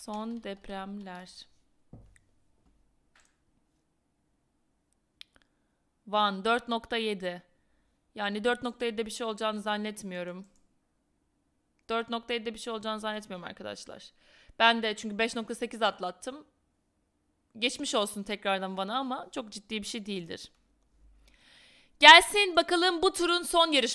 Son depremler. Van 4.7. Yani 4.7'de bir şey olacağını zannetmiyorum. 4.7'de bir şey olacağını zannetmiyorum arkadaşlar. Ben de çünkü 5.8 atlattım. Geçmiş olsun tekrardan bana ama çok ciddi bir şey değildir. Gelsin bakalım bu turun son yarışı.